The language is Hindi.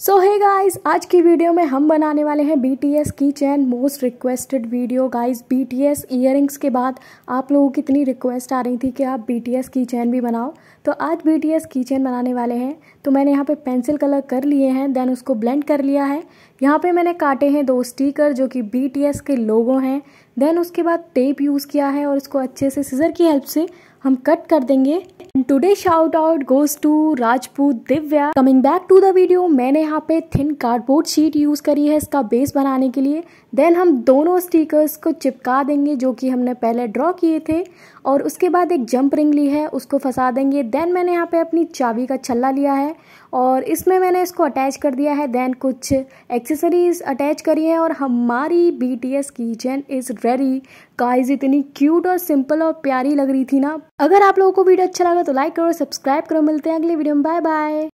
सो है गाइस आज की वीडियो में हम बनाने वाले हैं बी टी एस की chain most requested video guys B T S rings के बाद आप लोगों की इतनी रिक्वेस्ट आ रही थी कि आप बी टी एस की चैन भी बनाओ तो आज बी टी एस की चैन बनाने वाले हैं तो मैंने यहाँ पे पेंसिल कलर कर लिए हैं देन उसको ब्लेंड कर लिया है यहाँ पे मैंने काटे हैं दो स्टीकर जो कि बी टी एस के लोगो हैं देन उसके बाद टेप यूज़ किया है और इसको अच्छे से सीजर की हेल्प से हम कट कर देंगे today shout out goes to Rajput Divya coming back to the video मैंने यहाँ पे थिन कार्डबोर्ड शीट यूज करी है इसका बेस बनाने के लिए देन हम दोनों स्टिकर्स को चिपका देंगे जो कि हमने पहले ड्रॉ किए थे और उसके बाद एक जंप रिंग ली है उसको फंसा देंगे देन मैंने यहाँ पे अपनी चाबी का छल्ला लिया है और इसमें मैंने इसको अटैच कर दिया है देन कुछ एक्सेसरीज अटैच करी है और हमारी B T S kitchen is ready काइज इतनी क्यूट और सिंपल और प्यारी लग रही थी ना अगर आप लोगों को वीडियो अच्छा लगा तो लाइक करो सब्सक्राइब करो मिलते हैं अगली वीडियो में बाय बाय